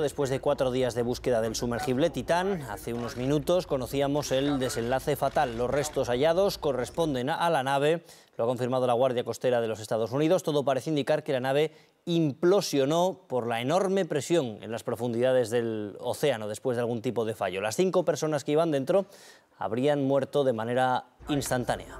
Después de cuatro días de búsqueda del sumergible Titán, hace unos minutos conocíamos el desenlace fatal. Los restos hallados corresponden a la nave, lo ha confirmado la Guardia Costera de los Estados Unidos. Todo parece indicar que la nave implosionó por la enorme presión en las profundidades del océano después de algún tipo de fallo. Las cinco personas que iban dentro habrían muerto de manera instantánea.